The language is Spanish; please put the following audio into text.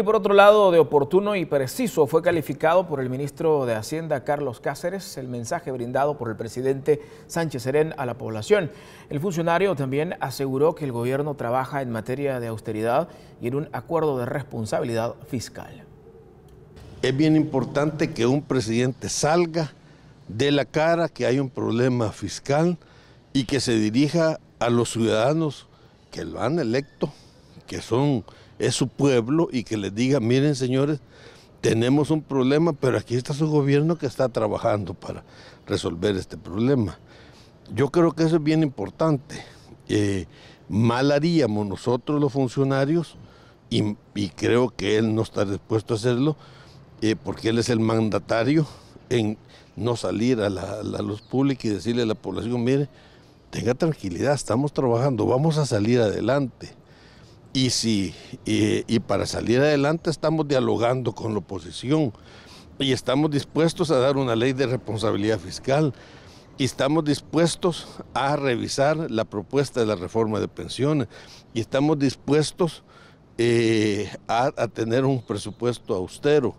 y por otro lado, de oportuno y preciso fue calificado por el ministro de Hacienda, Carlos Cáceres, el mensaje brindado por el presidente Sánchez Serén a la población. El funcionario también aseguró que el gobierno trabaja en materia de austeridad y en un acuerdo de responsabilidad fiscal. Es bien importante que un presidente salga de la cara que hay un problema fiscal y que se dirija a los ciudadanos que lo han electo que son, es su pueblo y que les diga, miren señores, tenemos un problema, pero aquí está su gobierno que está trabajando para resolver este problema. Yo creo que eso es bien importante. Eh, mal haríamos nosotros los funcionarios, y, creo que él no está dispuesto a hacerlo, eh, porque él es el mandatario en no salir a la, luz pública y decirle a la población, miren, tenga tranquilidad, estamos trabajando, vamos a salir adelante y, si, para salir adelante estamos dialogando con la oposición y estamos dispuestos a dar una ley de responsabilidad fiscal y estamos dispuestos a revisar la propuesta de la reforma de pensiones y estamos dispuestos eh, a tener un presupuesto austero.